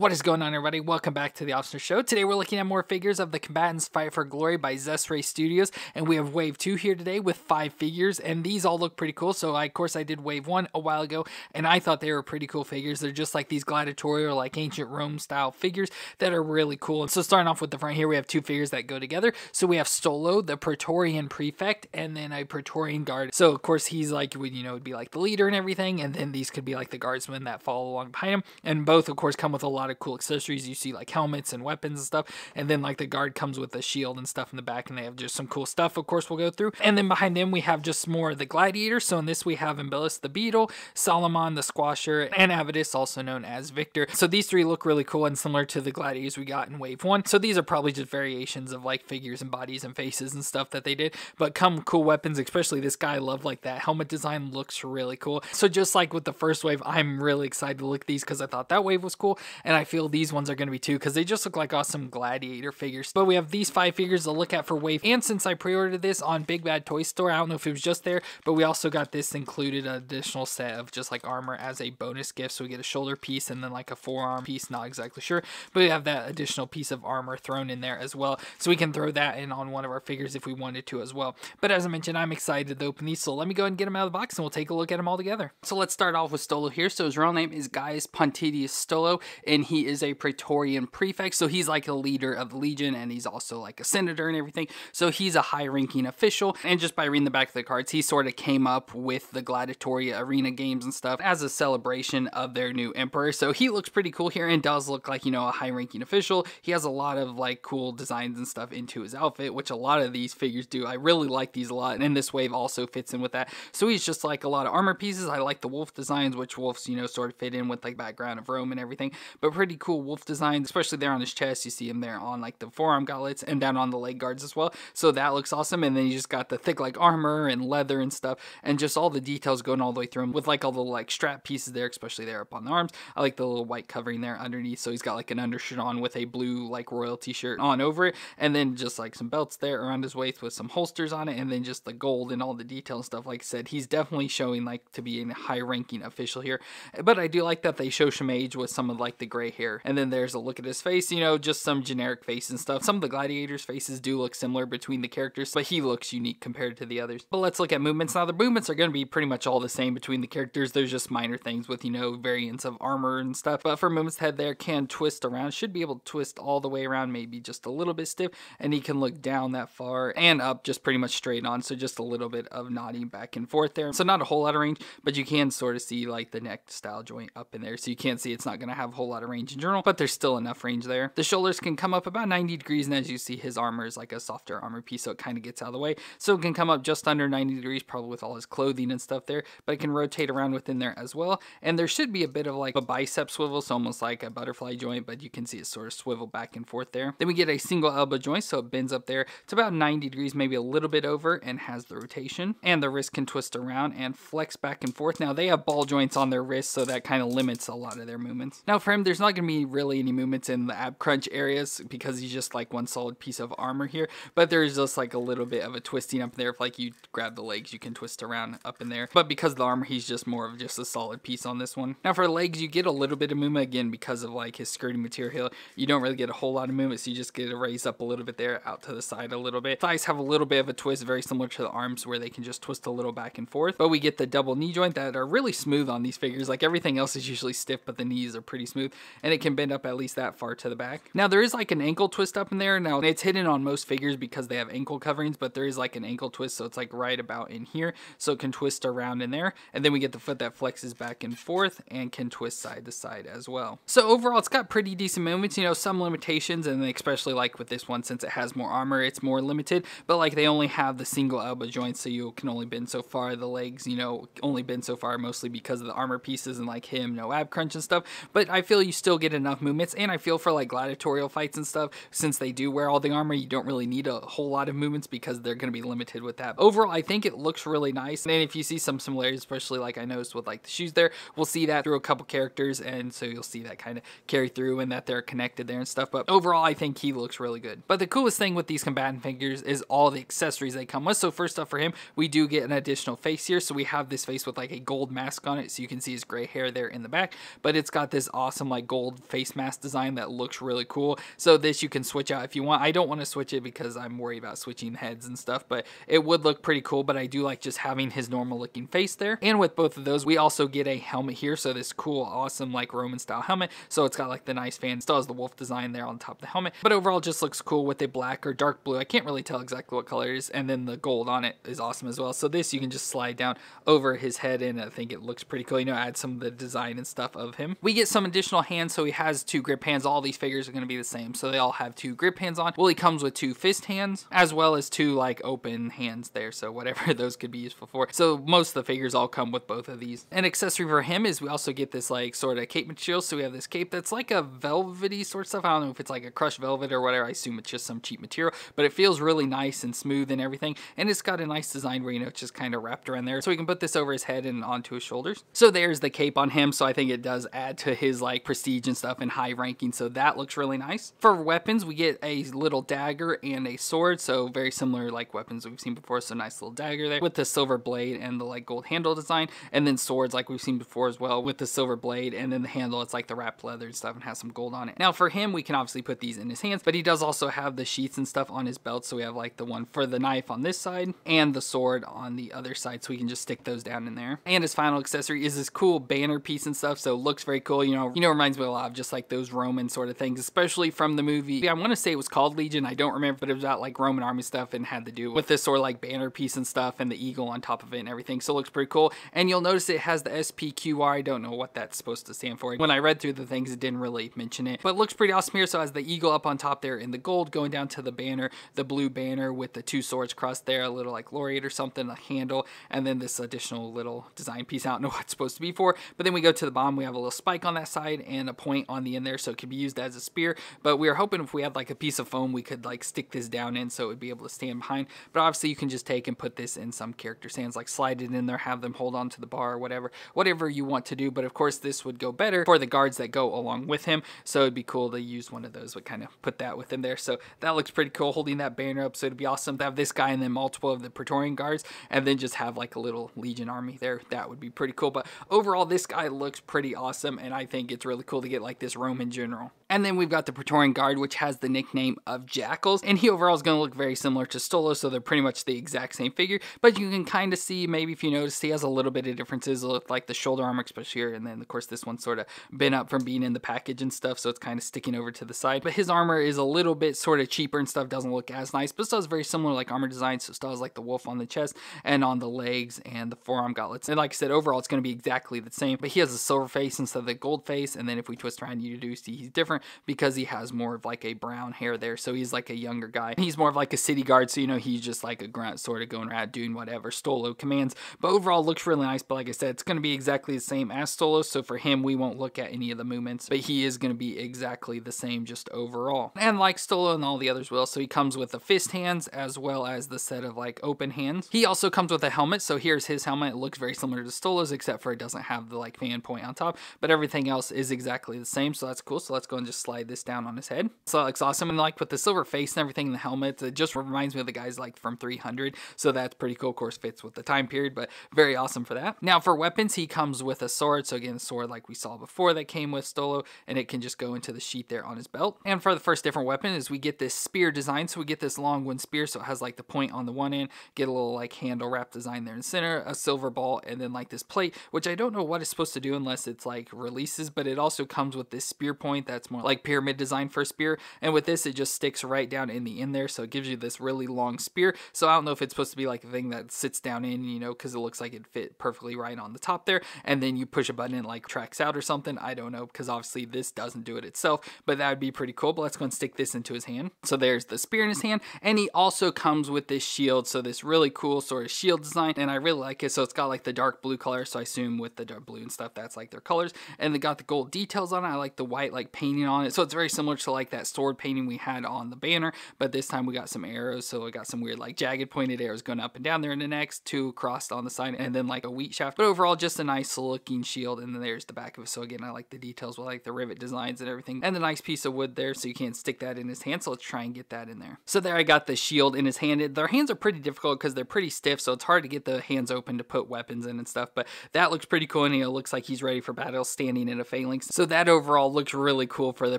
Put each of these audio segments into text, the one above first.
What is going on, everybody? Welcome back to the Officer Show. Today we're looking at more figures of the Combatants Fight for Glory by Zest Ray Studios, and we have Wave 2 here today with five figures, and these all look pretty cool. So, I, of course, I did Wave 1 a while ago, and I thought they were pretty cool figures. They're just like these gladiatorial, like ancient Rome style figures that are really cool. And so, starting off with the front here, we have two figures that go together. So, we have Stolo, the Praetorian Prefect, and then a Praetorian Guard. So, of course, he's like, you know, would be like the leader and everything, and then these could be like the guardsmen that follow along behind him. And both, of course, come with a lot lot of cool accessories. You see like helmets and weapons and stuff. And then like the guard comes with a shield and stuff in the back and they have just some cool stuff. Of course, we'll go through. And then behind them, we have just more of the gladiators. So in this, we have Umbilis the beetle, Solomon the squasher, and Avidus, also known as Victor. So these three look really cool and similar to the gladiators we got in wave one. So these are probably just variations of like figures and bodies and faces and stuff that they did, but come cool weapons, especially this guy I love like that. Helmet design looks really cool. So just like with the first wave, I'm really excited to look these because I thought that wave was cool. And I I feel these ones are going to be too because they just look like awesome gladiator figures. But we have these five figures to look at for Wave. And since I pre-ordered this on Big Bad Toy Store, I don't know if it was just there, but we also got this included an additional set of just like armor as a bonus gift. So we get a shoulder piece and then like a forearm piece, not exactly sure. But we have that additional piece of armor thrown in there as well. So we can throw that in on one of our figures if we wanted to as well. But as I mentioned, I'm excited to open these. So let me go ahead and get them out of the box and we'll take a look at them all together. So let's start off with Stolo here. So his real name is Gaius Pontidius Stolo and and he is a Praetorian prefect. So he's like a leader of the Legion and he's also like a senator and everything. So he's a high ranking official. And just by reading the back of the cards, he sort of came up with the Gladiatoria arena games and stuff as a celebration of their new emperor. So he looks pretty cool here and does look like, you know, a high ranking official. He has a lot of like cool designs and stuff into his outfit, which a lot of these figures do. I really like these a lot. And this wave also fits in with that. So he's just like a lot of armor pieces. I like the wolf designs, which wolves, you know, sort of fit in with like background of Rome and everything. But pretty cool wolf design, especially there on his chest. You see him there on like the forearm gauntlets and down on the leg guards as well. So that looks awesome. And then you just got the thick like armor and leather and stuff, and just all the details going all the way through him with like all the like strap pieces there, especially there up on the arms. I like the little white covering there underneath. So he's got like an undershirt on with a blue like royalty shirt on over it, and then just like some belts there around his waist with some holsters on it, and then just the gold and all the detail and stuff. Like I said, he's definitely showing like to be a high ranking official here. But I do like that they show age with some of like the great gray And then there's a look at his face, you know, just some generic face and stuff. Some of the gladiators' faces do look similar between the characters, but he looks unique compared to the others. But let's look at movements. Now, the movements are going to be pretty much all the same between the characters. There's just minor things with, you know, variants of armor and stuff. But for movements, head there can twist around, should be able to twist all the way around, maybe just a little bit stiff, and he can look down that far and up just pretty much straight on. So just a little bit of nodding back and forth there. So not a whole lot of range, but you can sort of see like the neck style joint up in there. So you can see it's not going to have a whole lot of range in general, but there's still enough range there. The shoulders can come up about 90 degrees, and as you see, his armor is like a softer armor piece, so it kind of gets out of the way. So it can come up just under 90 degrees, probably with all his clothing and stuff there, but it can rotate around within there as well. And there should be a bit of like a bicep swivel, so almost like a butterfly joint, but you can see it sort of swivel back and forth there. Then we get a single elbow joint, so it bends up there to about 90 degrees, maybe a little bit over, and has the rotation. And the wrist can twist around and flex back and forth. Now they have ball joints on their wrists, so that kind of limits a lot of their movements. Now for him, there's there's not going to be really any movements in the ab crunch areas because he's just like one solid piece of armor here. But there's just like a little bit of a twisting up there. If like you grab the legs, you can twist around up in there. But because the armor, he's just more of just a solid piece on this one. Now for legs, you get a little bit of movement again because of like his skirting material. You don't really get a whole lot of movement, so you just get to raise up a little bit there, out to the side a little bit. Thighs have a little bit of a twist, very similar to the arms where they can just twist a little back and forth. But we get the double knee joint that are really smooth on these figures. Like everything else is usually stiff, but the knees are pretty smooth and it can bend up at least that far to the back. Now there is like an ankle twist up in there. Now it's hidden on most figures because they have ankle coverings, but there is like an ankle twist. So it's like right about in here. So it can twist around in there. And then we get the foot that flexes back and forth and can twist side to side as well. So overall, it's got pretty decent movements, you know, some limitations. And especially like with this one, since it has more armor, it's more limited, but like they only have the single elbow joint. So you can only bend so far. The legs, you know, only bend so far mostly because of the armor pieces and like him, no ab crunch and stuff. But I feel you still get enough movements. And I feel for like gladiatorial fights and stuff, since they do wear all the armor, you don't really need a whole lot of movements because they're going to be limited with that. Overall, I think it looks really nice. And if you see some similarities, especially like I noticed with like the shoes there, we'll see that through a couple characters. And so you'll see that kind of carry through and that they're connected there and stuff. But overall, I think he looks really good. But the coolest thing with these combatant figures is all the accessories they come with. So first off for him, we do get an additional face here. So we have this face with like a gold mask on it. So you can see his gray hair there in the back, but it's got this awesome like gold face mask design that looks really cool. So this you can switch out if you want. I don't want to switch it because I'm worried about switching heads and stuff, but it would look pretty cool. But I do like just having his normal looking face there. And with both of those, we also get a helmet here. So this cool, awesome, like Roman style helmet. So it's got like the nice fan, still has the wolf design there on top of the helmet, but overall just looks cool with a black or dark blue. I can't really tell exactly what color it is. And then the gold on it is awesome as well. So this you can just slide down over his head and I think it looks pretty cool. You know, add some of the design and stuff of him. We get some additional hands, so he has two grip hands. All these figures are going to be the same, so they all have two grip hands on. Well, he comes with two fist hands, as well as two like open hands there, so whatever those could be useful for. So most of the figures all come with both of these. An accessory for him is we also get this like sort of cape material, so we have this cape that's like a velvety sort of stuff. I don't know if it's like a crushed velvet or whatever. I assume it's just some cheap material, but it feels really nice and smooth and everything, and it's got a nice design where you know it's just kind of wrapped around there, so we can put this over his head and onto his shoulders. So there's the cape on him, so I think it does add to his like prestige and stuff and high ranking, so that looks really nice. For weapons, we get a little dagger and a sword, so very similar like weapons we've seen before, so nice little dagger there with the silver blade and the like gold handle design, and then swords like we've seen before as well with the silver blade, and then the handle, it's like the wrapped leather and stuff and has some gold on it. Now for him, we can obviously put these in his hands, but he does also have the sheaths and stuff on his belt, so we have like the one for the knife on this side and the sword on the other side, so we can just stick those down in there. And his final accessory is this cool banner piece and stuff, so looks very cool, you know, you know, reminds reminds me a lot of just like those Roman sort of things, especially from the movie. I want to say it was called Legion. I don't remember, but it was about like Roman army stuff and had to do with this sort of like banner piece and stuff and the eagle on top of it and everything. So it looks pretty cool. And you'll notice it has the SPQR. I don't know what that's supposed to stand for. When I read through the things, it didn't really mention it, but it looks pretty awesome here. So has the eagle up on top there in the gold going down to the banner, the blue banner with the two swords crossed there, a little like laureate or something, a handle, and then this additional little design piece. I don't know what it's supposed to be for. But then we go to the bottom, we have a little spike on that side and and a point on the end there so it could be used as a spear. But we were hoping if we had like a piece of foam, we could like stick this down in so it would be able to stand behind. But obviously you can just take and put this in some character stands, like slide it in there, have them hold on to the bar or whatever, whatever you want to do. But of course this would go better for the guards that go along with him. So it'd be cool to use one of those, but kind of put that within there. So that looks pretty cool holding that banner up. So it'd be awesome to have this guy and then multiple of the Praetorian guards and then just have like a little Legion army there. That would be pretty cool. But overall, this guy looks pretty awesome and I think it's really cool cool to get like this Roman general. And then we've got the Praetorian Guard, which has the nickname of Jackals. And he overall is going to look very similar to Stolo, so they're pretty much the exact same figure. But you can kind of see, maybe if you notice, he has a little bit of differences with like the shoulder armor, especially here. And then, of course, this one's sort of been up from being in the package and stuff, so it's kind of sticking over to the side. But his armor is a little bit sort of cheaper and stuff, doesn't look as nice, but still very similar like armor design. So still has like the wolf on the chest and on the legs and the forearm gauntlets. And like I said, overall, it's going to be exactly the same, but he has a silver face instead of the gold face. And then if we twist around, you do see he's different because he has more of like a brown hair there. So he's like a younger guy. He's more of like a city guard. So, you know, he's just like a grunt sort of going around doing whatever. Stolo commands. But overall, looks really nice. But like I said, it's going to be exactly the same as Stolo. So for him, we won't look at any of the movements. But he is going to be exactly the same just overall. And like Stolo and all the others will. So he comes with the fist hands as well as the set of like open hands. He also comes with a helmet. So here's his helmet. It looks very similar to Stolo's except for it doesn't have the like fan point on top. But everything else is exactly the same. So that's cool. So let's go and just slide this down on his head. So looks awesome. And like with the silver face and everything in the helmet, it just reminds me of the guys like from 300. So that's pretty cool. Of course, fits with the time period, but very awesome for that. Now for weapons, he comes with a sword. So again, sword like we saw before that came with Stolo and it can just go into the sheath there on his belt. And for the first different weapon is we get this spear design. So we get this long one spear. So it has like the point on the one end, get a little like handle wrap design there in the center, a silver ball, and then like this plate, which I don't know what it's supposed to do unless it's like releases, but it also comes with this spear point that's more like pyramid design for spear. And with this, it just sticks right down in the end there. So it gives you this really long spear. So I don't know if it's supposed to be like a thing that sits down in, you know, because it looks like it fit perfectly right on the top there. And then you push a button and like tracks out or something. I don't know because obviously this doesn't do it itself, but that would be pretty cool. But let's go and stick this into his hand. So there's the spear in his hand. And he also comes with this shield. So this really cool sort of shield design. And I really like it. So it's got like the dark blue color. So I assume with the dark blue and stuff, that's like their colors. And they got the gold details on it. I like the white like painting on it. So it's very similar to like that sword painting we had on the banner, but this time we got some arrows. So we got some weird like jagged pointed arrows going up and down there in the next, two crossed on the side, and then like a wheat shaft. But overall, just a nice looking shield. And then there's the back of it. So again, I like the details with like the rivet designs and everything, and the nice piece of wood there. So you can't stick that in his hand. So let's try and get that in there. So there I got the shield in his hand. Their hands are pretty difficult because they're pretty stiff. So it's hard to get the hands open to put weapons in and stuff. But that looks pretty cool. And it looks like he's ready for battle standing in a phalanx. So that overall looks really cool role for the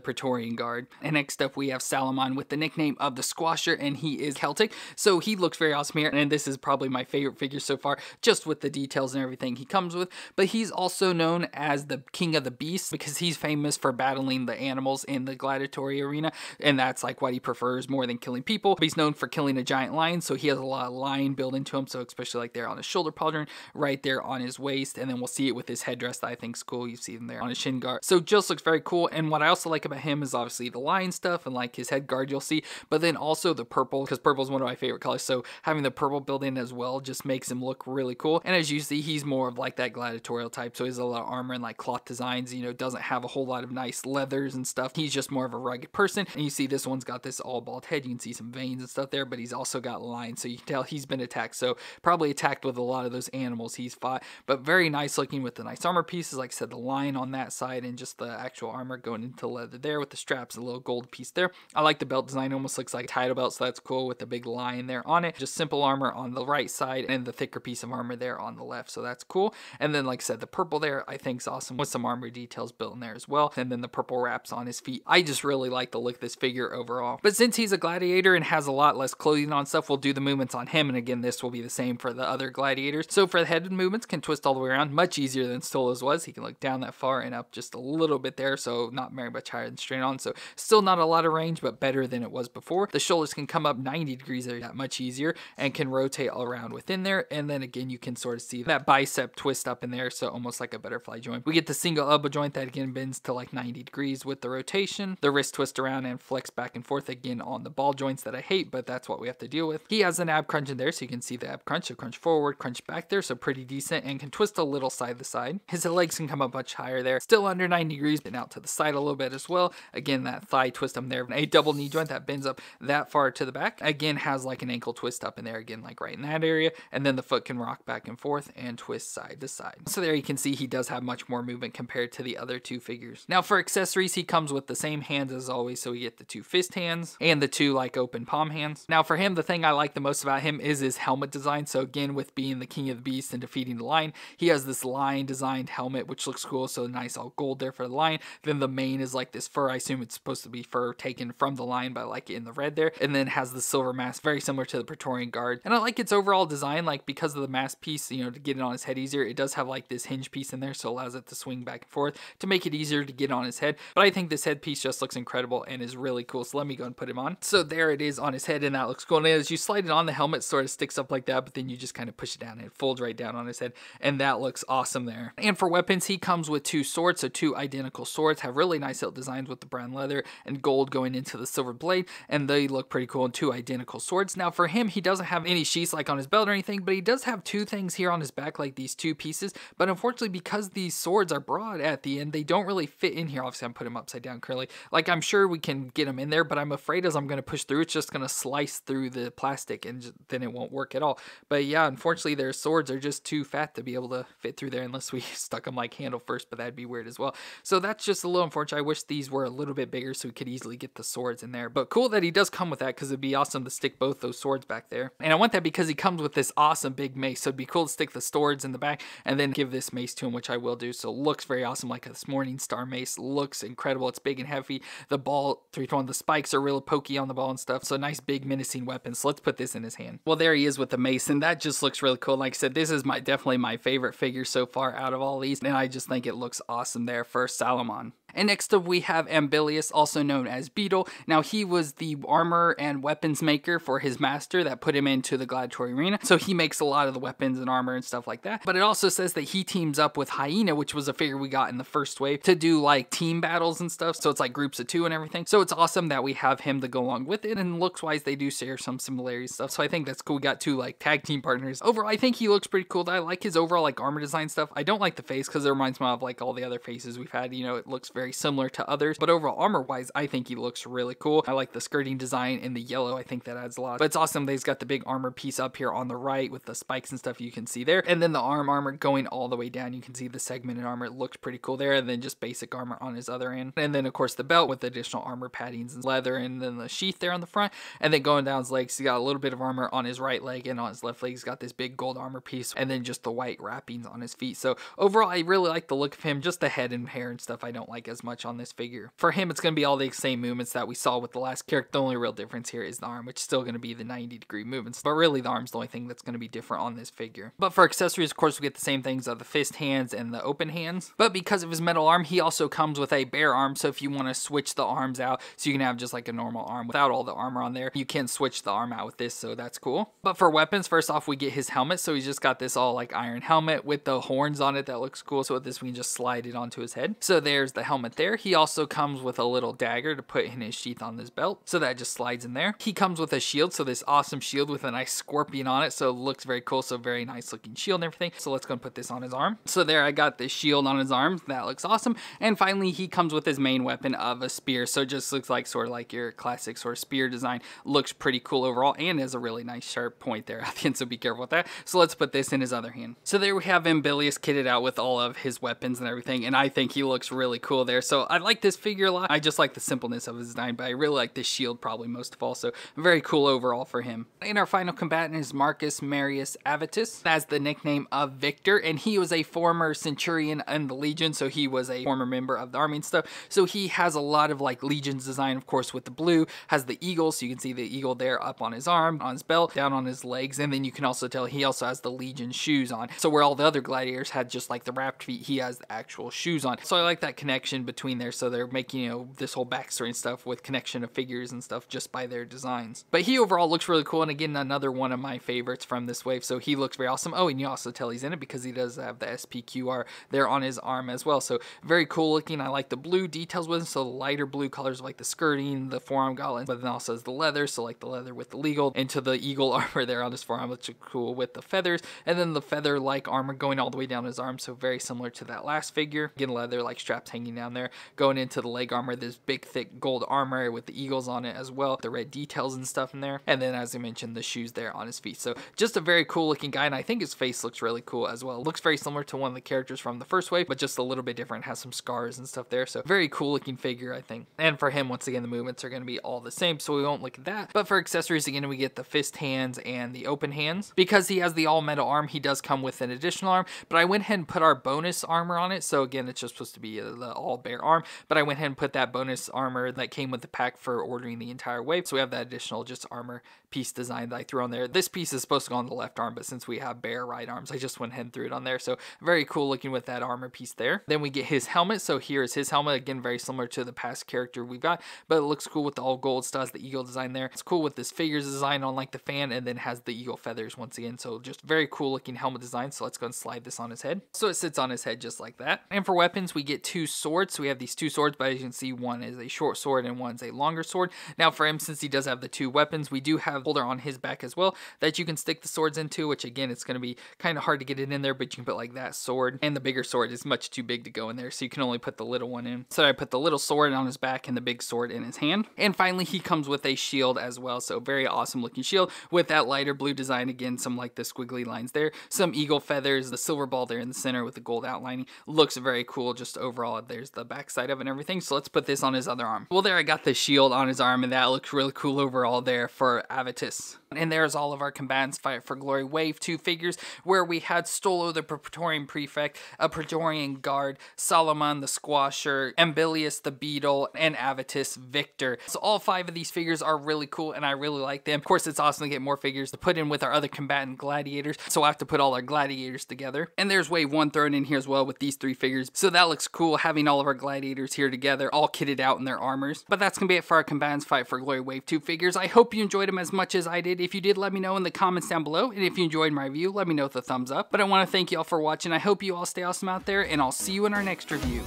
Praetorian Guard. And next up, we have Salamon with the nickname of the Squasher, and he is Celtic, so he looks very awesome here. And this is probably my favorite figure so far, just with the details and everything he comes with. But he's also known as the King of the Beasts because he's famous for battling the animals in the gladiatory arena, and that's like what he prefers more than killing people. But he's known for killing a giant lion, so he has a lot of lion built into him. So especially like there on his shoulder pauldron, right there on his waist, and then we'll see it with his headdress that I think is cool. You see them there on his shin guard. So just looks very cool. And what I also also like about him is obviously the lion stuff and like his head guard you'll see, but then also the purple because purple is one of my favorite colors. So having the purple built in as well just makes him look really cool. And as you see, he's more of like that gladiatorial type. So he's a lot of armor and like cloth designs, you know, doesn't have a whole lot of nice leathers and stuff. He's just more of a rugged person. And you see this one's got this all bald head. You can see some veins and stuff there, but he's also got lines. So you can tell he's been attacked. So probably attacked with a lot of those animals he's fought, but very nice looking with the nice armor pieces. Like I said, the lion on that side and just the actual armor going into leather there with the straps, a little gold piece there. I like the belt design, almost looks like a title belt, so that's cool with the big lion there on it. Just simple armor on the right side and the thicker piece of armor there on the left, so that's cool. And then, like I said, the purple there I think is awesome with some armor details built in there as well. And then the purple wraps on his feet. I just really like the look of this figure overall. But since he's a gladiator and has a lot less clothing on stuff, we'll do the movements on him. And again, this will be the same for the other gladiators. So for the head movements, can twist all the way around, much easier than Stola's was. He can look down that far and up just a little bit there, so not very much much higher than straight on. So still not a lot of range, but better than it was before. The shoulders can come up 90 degrees that much easier and can rotate all around within there. And then again, you can sort of see that bicep twist up in there. So almost like a butterfly joint. We get the single elbow joint that again bends to like 90 degrees with the rotation, the wrist twist around and flex back and forth again on the ball joints that I hate, but that's what we have to deal with. He has an ab crunch in there. So you can see the ab crunch, so crunch forward, crunch back there. So pretty decent and can twist a little side to side. His legs can come up much higher there. Still under 90 degrees, but out to the side a little bit that as well. Again, that thigh twist up there, a double knee joint that bends up that far to the back. Again, has like an ankle twist up in there again, like right in that area. And then the foot can rock back and forth and twist side to side. So there you can see he does have much more movement compared to the other two figures. Now for accessories, he comes with the same hands as always. So we get the two fist hands and the two like open palm hands. Now for him, the thing I like the most about him is his helmet design. So again, with being the king of the beast and defeating the lion, he has this lion designed helmet, which looks cool. So nice all gold there for the lion. Then the mane is like like this fur. I assume it's supposed to be fur taken from the lion, but like in the red there. And then has the silver mask, very similar to the Praetorian Guard. And I like its overall design, like because of the mask piece, you know, to get it on his head easier. It does have like this hinge piece in there, so allows it to swing back and forth to make it easier to get on his head. But I think this headpiece just looks incredible and is really cool. So let me go and put him on. So there it is on his head, and that looks cool. And as you slide it on, the helmet sort of sticks up like that, but then you just kind of push it down and it folds right down on his head. And that looks awesome there. And for weapons, he comes with two swords, so two identical swords have really nice detailed designs with the brown leather and gold going into the silver blade, and they look pretty cool and two identical swords. Now for him, he doesn't have any sheaths like on his belt or anything, but he does have two things here on his back like these two pieces, but unfortunately because these swords are broad at the end, they don't really fit in here. Obviously I'm putting them upside down currently. Like I'm sure we can get them in there, but I'm afraid as I'm going to push through, it's just going to slice through the plastic and just, then it won't work at all. But yeah, unfortunately their swords are just too fat to be able to fit through there unless we stuck them like handle first, but that'd be weird as well. So that's just a little unfortunate. I wish wish these were a little bit bigger so we could easily get the swords in there. But cool that he does come with that because it'd be awesome to stick both those swords back there. And I want that because he comes with this awesome big mace. So it'd be cool to stick the swords in the back and then give this mace to him, which I will do. So looks very awesome. Like this Morning Star mace looks incredible. It's big and heavy. The ball, three to one, the spikes are real pokey on the ball and stuff. So nice big menacing weapon. So let's put this in his hand. Well, there he is with the mace and that just looks really cool. Like I said, this is my definitely my favorite figure so far out of all these. And I just think it looks awesome there for Salomon. And next up, we have Ambilius, also known as Beetle. Now, he was the armor and weapons maker for his master that put him into the gladiatory arena, so he makes a lot of the weapons and armor and stuff like that. But it also says that he teams up with Hyena, which was a figure we got in the first wave, to do like team battles and stuff, so it's like groups of two and everything. So it's awesome that we have him to go along with it, and looks-wise, they do share some similarities stuff, so I think that's cool. We got two like tag team partners. Overall, I think he looks pretty cool. I like his overall like armor design stuff. I don't like the face because it reminds me of like all the other faces we've had. You know, it looks very very similar to others, but overall armor wise, I think he looks really cool. I like the skirting design and the yellow. I think that adds a lot. But it's awesome that he's got the big armor piece up here on the right with the spikes and stuff you can see there. And then the arm armor going all the way down. You can see the segmented armor. It looks pretty cool there. And then just basic armor on his other end. And then of course the belt with additional armor paddings and leather and then the sheath there on the front. And then going down his legs, he has got a little bit of armor on his right leg and on his left leg, he's got this big gold armor piece and then just the white wrappings on his feet. So overall, I really like the look of him. Just the head and hair and stuff I don't like as much on this figure. For him, it's going to be all the same movements that we saw with the last character. The only real difference here is the arm, which is still going to be the 90 degree movements, but really the arm's the only thing that's going to be different on this figure. But for accessories, of course, we get the same things of the fist hands and the open hands. But because of his metal arm, he also comes with a bare arm, so if you want to switch the arms out, so you can have just like a normal arm without all the armor on there, you can switch the arm out with this, so that's cool. But for weapons, first off, we get his helmet, so he's just got this all like iron helmet with the horns on it that looks cool, so with this we can just slide it onto his head. So there's the helmet helmet there. He also comes with a little dagger to put in his sheath on this belt. So that just slides in there. He comes with a shield. So this awesome shield with a nice scorpion on it. So it looks very cool. So very nice looking shield and everything. So let's go and put this on his arm. So there I got this shield on his arm. That looks awesome. And finally he comes with his main weapon of a spear. So it just looks like sort of like your classic sort of spear design. Looks pretty cool overall and has a really nice sharp point there at the end. So be careful with that. So let's put this in his other hand. So there we have Ambilius kitted out with all of his weapons and everything. And I think he looks really cool there. So I like this figure a lot. I just like the simpleness of his design, but I really like this shield probably most of all. So very cool overall for him. And our final combatant is Marcus Marius Avitus. That's the nickname of Victor. And he was a former centurion in the Legion. So he was a former member of the army and stuff. So he has a lot of like Legion's design, of course, with the blue, has the eagle. So you can see the eagle there up on his arm, on his belt, down on his legs. And then you can also tell he also has the Legion shoes on. So where all the other gladiators had just like the wrapped feet, he has the actual shoes on. So I like that connection in between there, so they're making, you know, this whole backstory and stuff with connection of figures and stuff just by their designs. But he overall looks really cool, and again, another one of my favorites from this wave, so he looks very awesome. Oh, and you also tell he's in it because he does have the SPQR there on his arm as well, so very cool looking. I like the blue details with him, so the lighter blue colors like the skirting, the forearm gauntlet, but then also the leather, so like the leather with the legal, into the eagle armor there on his forearm, which is cool with the feathers, and then the feather-like armor going all the way down his arm, so very similar to that last figure. Again, leather-like straps hanging down there going into the leg armor this big thick gold armor with the eagles on it as well the red details and stuff in there and then as I mentioned the shoes there on his feet so just a very cool looking guy and I think his face looks really cool as well it looks very similar to one of the characters from the first wave but just a little bit different has some scars and stuff there so very cool looking figure I think and for him once again the movements are going to be all the same so we won't look at that but for accessories again we get the fist hands and the open hands because he has the all metal arm he does come with an additional arm but I went ahead and put our bonus armor on it so again it's just supposed to be uh, the all all bare arm, but I went ahead and put that bonus armor that came with the pack for ordering the entire wave. So we have that additional just armor piece design that I threw on there. This piece is supposed to go on the left arm, but since we have bare right arms, I just went ahead and threw it on there. So very cool looking with that armor piece there. Then we get his helmet. So here is his helmet. Again, very similar to the past character we've got, but it looks cool with the all gold stars, the eagle design there. It's cool with this figure's design on like the fan and then has the eagle feathers once again. So just very cool looking helmet design. So let's go and slide this on his head. So it sits on his head just like that. And for weapons, we get two swords swords. So we have these two swords, but as you can see, one is a short sword and one's a longer sword. Now for him, since he does have the two weapons, we do have holder on his back as well that you can stick the swords into, which again, it's going to be kind of hard to get it in there, but you can put like that sword and the bigger sword is much too big to go in there. So you can only put the little one in. So I put the little sword on his back and the big sword in his hand. And finally, he comes with a shield as well. So very awesome looking shield with that lighter blue design. Again, some like the squiggly lines there, some eagle feathers, the silver ball there in the center with the gold outlining. Looks very cool just overall. There's the backside of it and everything. So let's put this on his other arm. Well, there I got the shield on his arm and that looks really cool overall there for Avitus. And there's all of our combatants fight for glory wave two figures, where we had Stolo the Praetorian Prefect, a Praetorian Guard, Solomon the Squasher, Ambilius the Beetle, and Avitus Victor. So all five of these figures are really cool, and I really like them. Of course, it's awesome to get more figures to put in with our other combatant gladiators. So I have to put all our gladiators together. And there's wave one thrown in here as well with these three figures. So that looks cool having all of our gladiators here together, all kitted out in their armors. But that's gonna be it for our combatants fight for glory wave two figures. I hope you enjoyed them as much as I did. If you did, let me know in the comments down below. And if you enjoyed my review, let me know with a thumbs up. But I want to thank you all for watching. I hope you all stay awesome out there, and I'll see you in our next review.